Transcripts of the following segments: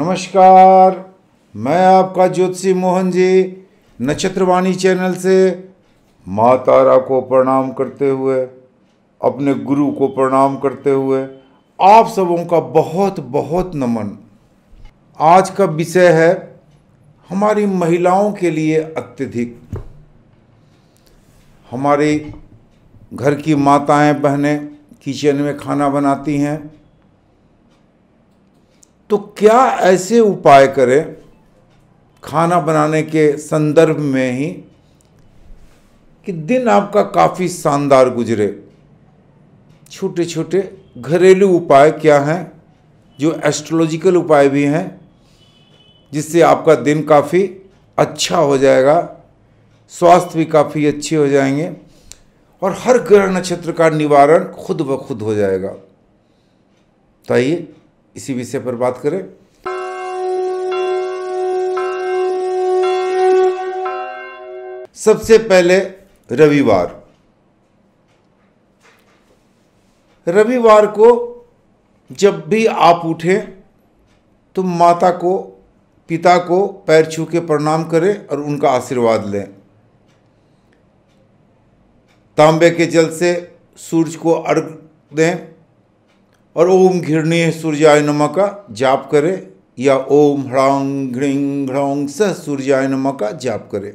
नमस्कार मैं आपका ज्योतिषी मोहन जी नक्षत्रवाणी चैनल से माँ तारा को प्रणाम करते हुए अपने गुरु को प्रणाम करते हुए आप सबों का बहुत बहुत नमन आज का विषय है हमारी महिलाओं के लिए अत्यधिक हमारी घर की माताएं बहनें किचन में खाना बनाती हैं तो क्या ऐसे उपाय करें खाना बनाने के संदर्भ में ही कि दिन आपका काफ़ी शानदार गुजरे छोटे छोटे घरेलू उपाय क्या हैं जो एस्ट्रोलॉजिकल उपाय भी हैं जिससे आपका दिन काफ़ी अच्छा हो जाएगा स्वास्थ्य भी काफ़ी अच्छे हो जाएंगे और हर ग्रह नक्षत्र का निवारण खुद ब खुद हो जाएगा बताइए इसी विषय पर बात करें सबसे पहले रविवार रविवार को जब भी आप उठें तो माता को पिता को पैर छू के प्रणाम करें और उनका आशीर्वाद लें तांबे के जल से सूर्य को अर्घ दें और ओम घृणी सूर्याय नम का जाप करे या ओम ह्रांग घृंग ह्रौंग स सूर्याय नम का जाप करे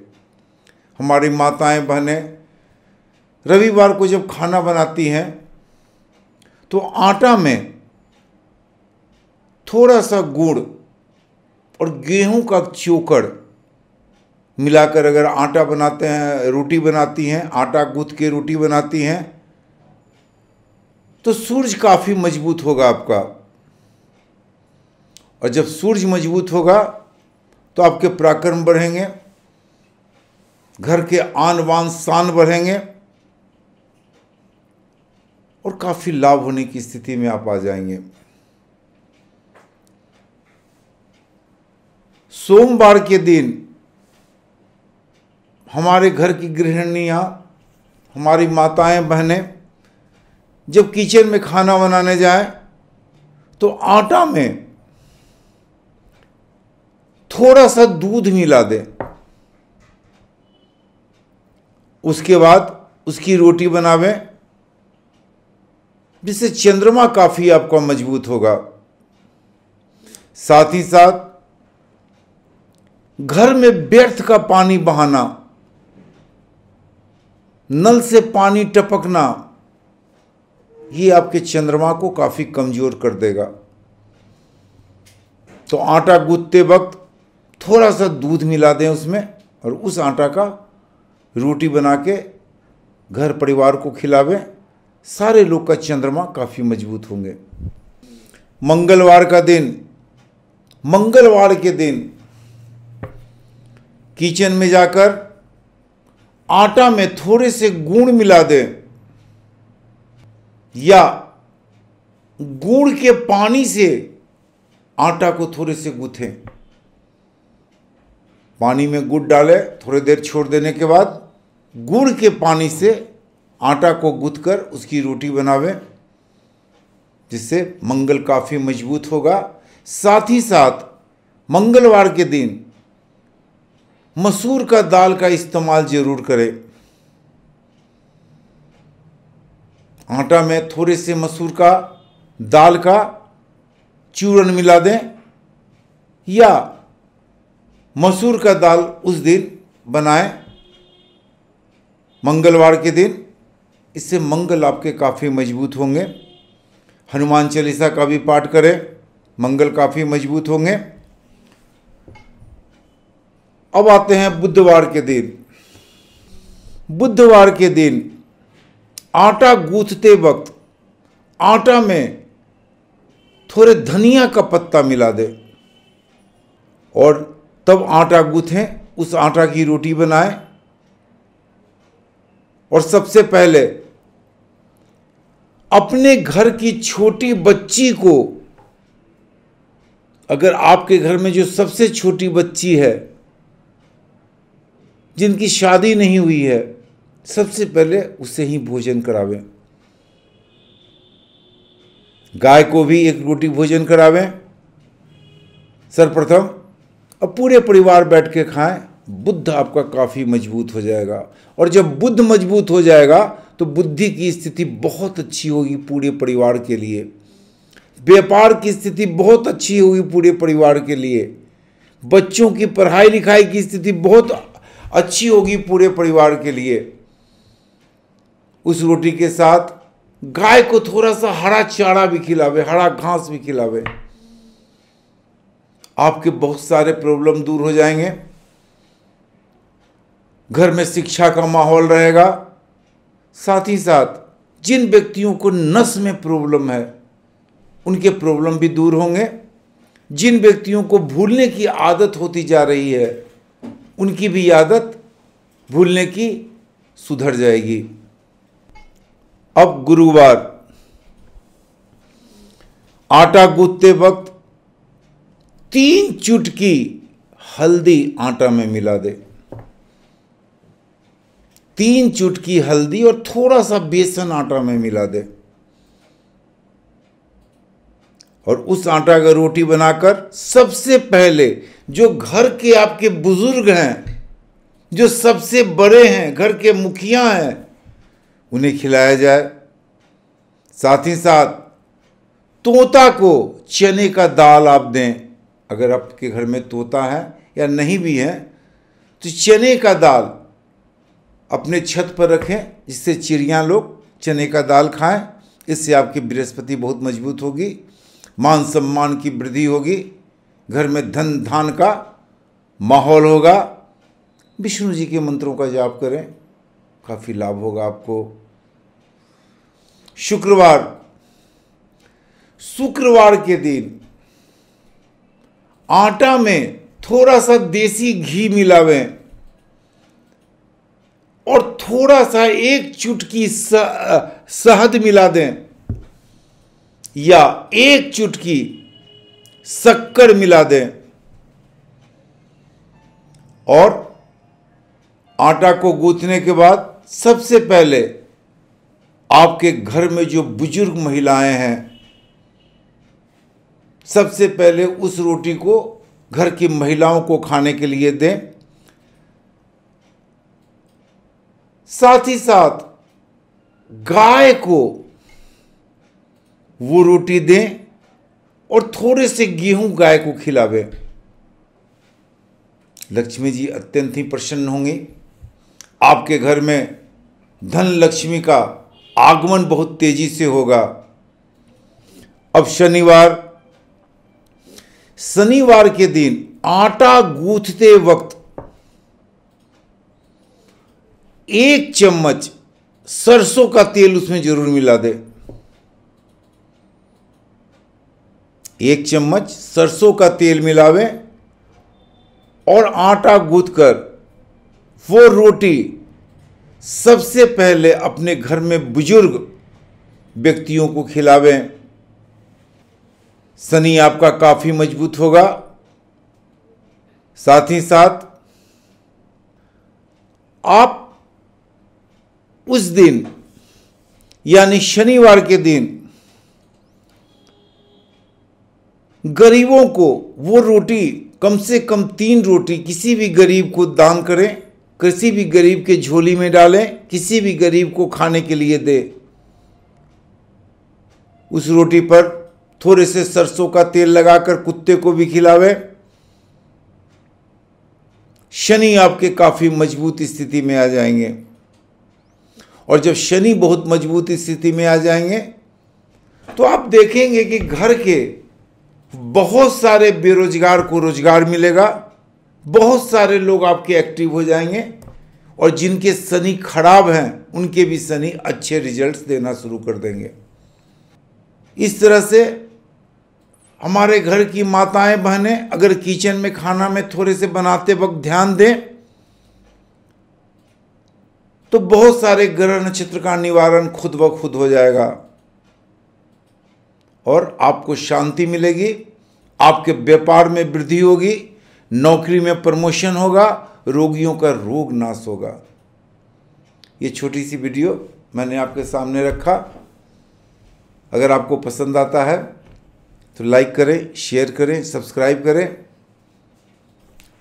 हमारी माताएं बहनें रविवार को जब खाना बनाती हैं तो आटा में थोड़ा सा गुड़ और गेहूं का चोकर मिलाकर अगर आटा बनाते हैं रोटी बनाती हैं आटा गूंथ के रोटी बनाती हैं तो सूर्य काफ़ी मजबूत होगा आपका और जब सूर्य मजबूत होगा तो आपके पराक्रम बढ़ेंगे घर के आन बान शान बढ़ेंगे और काफ़ी लाभ होने की स्थिति में आप आ जाएंगे सोमवार के दिन हमारे घर की गृहिणियाँ हमारी माताएं बहनें जब किचन में खाना बनाने जाए तो आटा में थोड़ा सा दूध मिला दे उसके बाद उसकी रोटी बनावे जिससे चंद्रमा काफी आपका मजबूत होगा साथ ही साथ घर में व्यर्थ का पानी बहाना नल से पानी टपकना ये आपके चंद्रमा को काफ़ी कमज़ोर कर देगा तो आटा गूंथते वक्त थोड़ा सा दूध मिला दें उसमें और उस आटा का रोटी बना के घर परिवार को खिलावें सारे लोग का चंद्रमा काफ़ी मजबूत होंगे मंगलवार का दिन मंगलवार के दिन किचन में जाकर आटा में थोड़े से गुड़ मिला दें या गुड़ के पानी से आटा को थोड़े से गूथें पानी में गुड़ डालें थोड़ी देर छोड़ देने के बाद गुड़ के पानी से आटा को गूथ कर उसकी रोटी बनावें जिससे मंगल काफ़ी मजबूत होगा साथ ही साथ मंगलवार के दिन मसूर का दाल का इस्तेमाल ज़रूर करें आटा में थोड़े से मसूर का दाल का चूरन मिला दें या मसूर का दाल उस दिन बनाएं मंगलवार के दिन इससे मंगल आपके काफ़ी मजबूत होंगे हनुमान चालीसा का भी पाठ करें मंगल काफ़ी मजबूत होंगे अब आते हैं बुधवार के दिन बुधवार के दिन आटा गूंथते वक्त आटा में थोड़े धनिया का पत्ता मिला दे और तब आटा गूंथें उस आटा की रोटी बनाएं और सबसे पहले अपने घर की छोटी बच्ची को अगर आपके घर में जो सबसे छोटी बच्ची है जिनकी शादी नहीं हुई है सबसे पहले उसे ही भोजन करावें गाय को भी एक रोटी भोजन करावें सर्वप्रथम अब पूरे परिवार बैठ के खाएं बुद्ध आपका काफ़ी मजबूत हो जाएगा और जब बुद्ध मजबूत हो जाएगा तो बुद्धि की स्थिति बहुत अच्छी होगी पूरे परिवार के लिए व्यापार की स्थिति बहुत अच्छी होगी पूरे परिवार के लिए बच्चों की पढ़ाई लिखाई की स्थिति बहुत अच्छी होगी पूरे परिवार के लिए उस रोटी के साथ गाय को थोड़ा सा हरा चारा भी खिलावे हरा घास भी खिलावे आपके बहुत सारे प्रॉब्लम दूर हो जाएंगे घर में शिक्षा का माहौल रहेगा साथ ही साथ जिन व्यक्तियों को नस में प्रॉब्लम है उनके प्रॉब्लम भी दूर होंगे जिन व्यक्तियों को भूलने की आदत होती जा रही है उनकी भी आदत भूलने की सुधर जाएगी अब गुरुवार आटा गूंथते वक्त तीन चुटकी हल्दी आटा में मिला दे तीन चुटकी हल्दी और थोड़ा सा बेसन आटा में मिला दे और उस आटा का रोटी बनाकर सबसे पहले जो घर के आपके बुजुर्ग हैं जो सबसे बड़े हैं घर के मुखिया हैं उन्हें खिलाया जाए साथ ही साथ तोता को चने का दाल आप दें अगर आपके घर में तोता है या नहीं भी है तो चने का दाल अपने छत पर रखें जिससे चिड़िया लोग चने का दाल खाएं इससे आपकी बृहस्पति बहुत मजबूत होगी मान सम्मान की वृद्धि होगी घर में धन धान का माहौल होगा विष्णु जी के मंत्रों का जाप करें काफ़ी लाभ होगा आपको शुक्रवार शुक्रवार के दिन आटा में थोड़ा सा देसी घी मिलावें और थोड़ा सा एक चुटकी शहद मिला दें या एक चुटकी शक्कर मिला दें और आटा को गूंथने के बाद सबसे पहले आपके घर में जो बुजुर्ग महिलाएं हैं सबसे पहले उस रोटी को घर की महिलाओं को खाने के लिए दें साथ ही साथ गाय को वो रोटी दें और थोड़े से गेहूं गाय को खिलावें लक्ष्मी जी अत्यंत ही प्रसन्न होंगी आपके घर में धन लक्ष्मी का आगमन बहुत तेजी से होगा अब शनिवार शनिवार के दिन आटा गूंथते वक्त एक चम्मच सरसों का तेल उसमें जरूर मिला दे एक चम्मच सरसों का तेल मिलावे और आटा गूंथकर वो रोटी सबसे पहले अपने घर में बुजुर्ग व्यक्तियों को खिलावें शनि आपका काफ़ी मजबूत होगा साथ ही साथ आप उस दिन यानी शनिवार के दिन गरीबों को वो रोटी कम से कम तीन रोटी किसी भी गरीब को दान करें किसी भी गरीब के झोली में डालें किसी भी गरीब को खाने के लिए दे उस रोटी पर थोड़े से सरसों का तेल लगाकर कुत्ते को भी खिलावे शनि आपके काफ़ी मजबूत स्थिति में आ जाएंगे और जब शनि बहुत मजबूत स्थिति में आ जाएंगे तो आप देखेंगे कि घर के बहुत सारे बेरोजगार को रोजगार मिलेगा बहुत सारे लोग आपके एक्टिव हो जाएंगे और जिनके शनि खराब हैं उनके भी शनि अच्छे रिजल्ट्स देना शुरू कर देंगे इस तरह से हमारे घर की माताएं बहनें अगर किचन में खाना में थोड़े से बनाते वक्त ध्यान दें तो बहुत सारे ग्रह नक्षत्र का निवारण खुद ब खुद हो जाएगा और आपको शांति मिलेगी आपके व्यापार में वृद्धि होगी नौकरी में प्रमोशन होगा रोगियों का रोग नाश होगा ये छोटी सी वीडियो मैंने आपके सामने रखा अगर आपको पसंद आता है तो लाइक करें शेयर करें सब्सक्राइब करें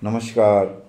नमस्कार